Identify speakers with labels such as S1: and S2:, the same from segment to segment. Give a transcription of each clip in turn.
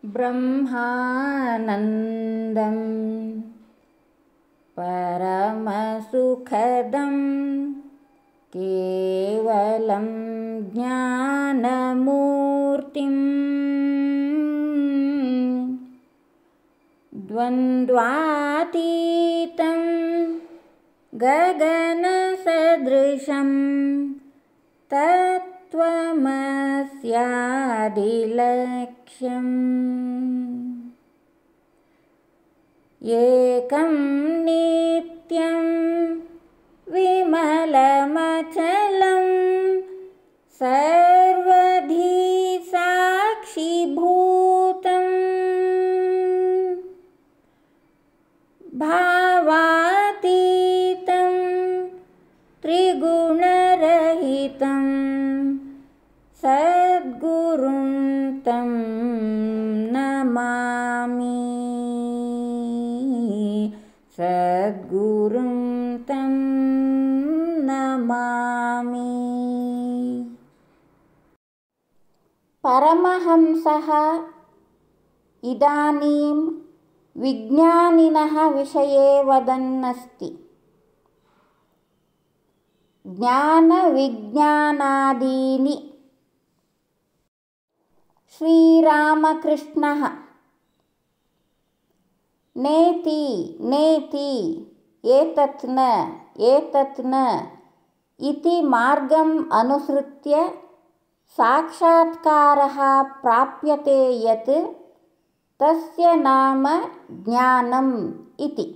S1: ब्रह्मानन्दं परमसुखदं केवलं ज्ञानमूर्तिम् द्वन्द्वातीतं गगनसदृशं तत् त्वमस्यादिलक्ष्यम् एकं नित्यं विमलमचलं स तं नमामि नमामि परमहंसः इदानीं विज्ञानिनः विषये वदन्नस्ति ज्ञानविज्ञानादीनि श्रीरामकृष्णः नेति नेति एतत् न एतत् न इति मार्गम् अनुसृत्य साक्षात्कारः प्राप्यते यत् तस्य नाम ज्ञानम् इति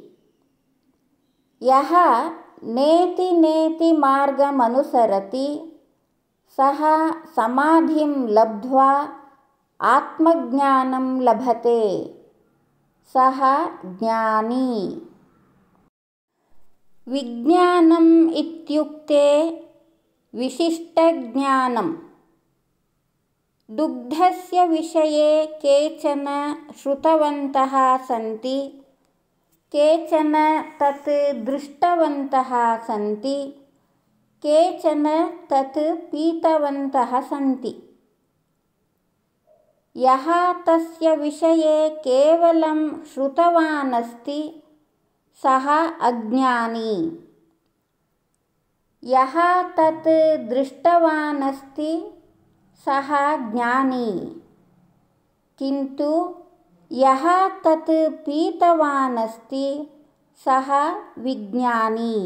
S1: यः नेति नेति मार्गमनुसरति सः समाधिं लब्ध्वा आत्मज्ञानं लभते सः ज्ञानी विज्ञानम् इत्युक्ते विशिष्टज्ञानं दुग्धस्य विषये केचन श्रुतवन्तः सन्ति केचन तत् दृष्टवन्तः सन्ति केचन तत् पीतवन्तः सन्ति यः तस्य विषये केवलं श्रुतवान् अस्ति सः अज्ञानी यः तत् दृष्टवान् अस्ति सः ज्ञानी किन्तु यः तत् पीतवान् अस्ति सः विज्ञानी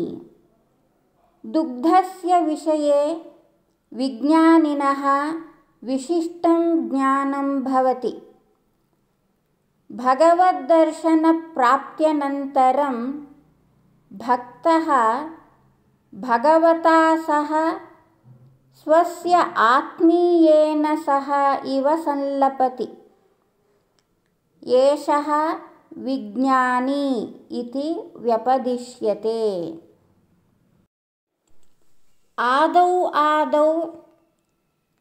S1: दुग्धस्य विषये विज्ञानिनः विशिष्टं ज्ञानं भवति भगवद्दर्शनप्राप्त्यनन्तरं भक्तः भगवता सह स्वस्य आत्मीयेन सह इव संलपति एषः विज्ञानी इति व्यपदिश्यते आदौ आदौ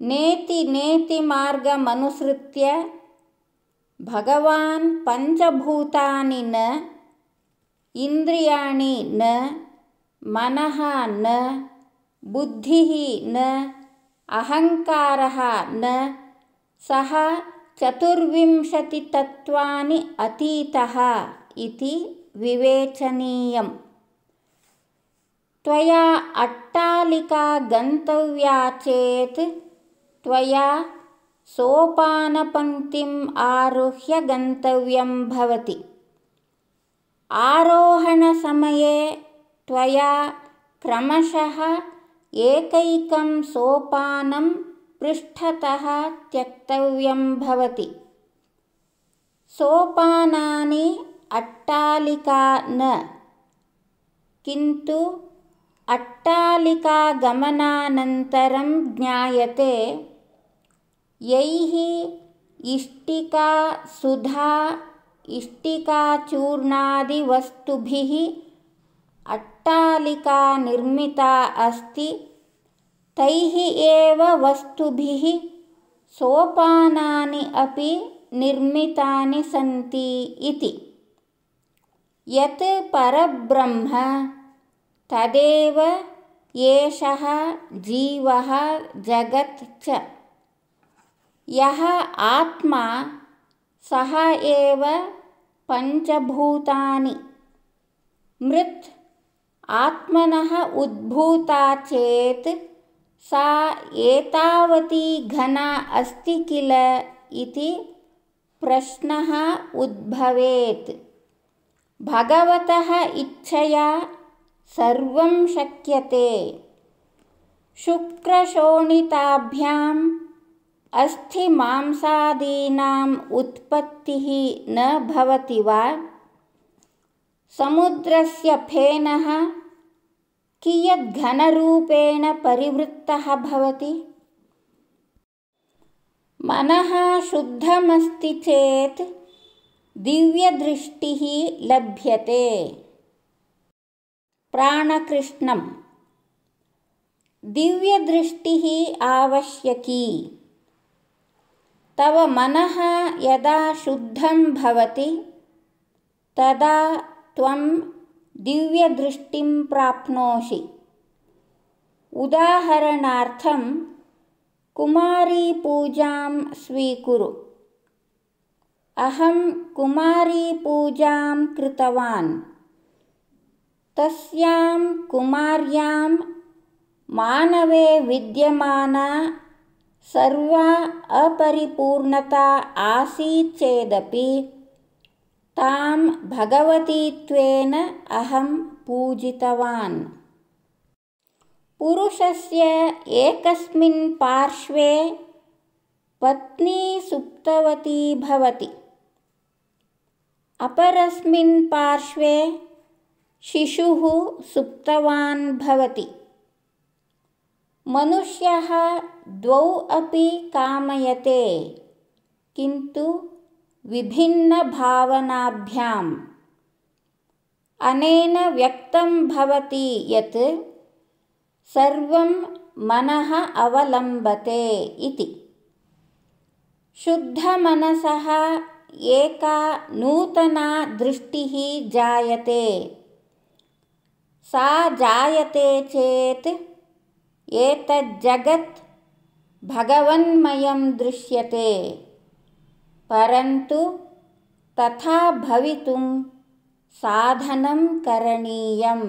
S1: नेति नेतिमार्गमनुसृत्य भगवान् पञ्चभूतानि न इन्द्रियाणि न मनः न बुद्धिः न अहङ्कारः न सः चतुर्विंशतितत्त्वानि अतीतः इति विवेचनीयम् त्वया अट्टालिका गन्तव्या चेत् त्वया सोपानपङ्क्तिम् आरुह्य गन्तव्यं भवति आरोहणसमये त्वया क्रमशः एकैकं सोपानं पृष्ठतः त्यक्तव्यं भवति सोपानानि अट्टालिका न किन्तु अट्टालिकागमनानन्तरं ज्ञायते यैः सुधा इष्टिकाचूर्णादिवस्तुभिः अट्टालिका निर्मिता अस्ति तैः एव वस्तुभिः सोपानानि अपि निर्मितानि सन्ति इति यत् परब्रह्म तदेव एषः जीवः जगत् च यः आत्मा सः एव पञ्चभूतानि मृत् आत्मनः उद्भूता चेत् सा एतावती घना अस्ति किल इति प्रश्नः उद्भवेत् भगवतः इच्छया सर्वं शक्यते शुक्रशोणिताभ्यां अस्थिमांसादीनाम् उत्पत्तिः न भवति वा समुद्रस्य फेनः कियद्घनरूपेण घनरूपेण परिवृत्तः भवति मनः शुद्धमस्ति चेत् दिव्यदृष्टिः लभ्यते प्राणकृष्णं दिव्यदृष्टिः आवश्यकी तव मनः यदा शुद्धं भवति तदा त्वं दिव्यदृष्टिं प्राप्नोषि उदाहरणार्थं कुमारीपूजां स्वीकुरु अहं कुमारीपूजां कृतवान् तस्यां कुमार्यां मानवे विद्यमाना सर्वा अपरिपूर्णता आसीत् चेदपि तां भगवतीत्वेन अहं पूजितवान् पुरुषस्य एकस्मिन् पार्श्वे पत्नी सुप्तवती भवति अपरस्मिन् पार्श्वे शिशुः सुप्तवान् भवति मनुष्यः द्वौ अपि कामयते किन्तु विभिन्नभावनाभ्याम् अनेन व्यक्तं भवति यत् सर्वं मनः अवलम्बते इति शुद्धमनसः एका नूतना दृष्टिः जायते सा जायते चेत् एतज्जगत् भगवन्मयं दृश्यते परन्तु तथा भवितुं साधनं करणीयम्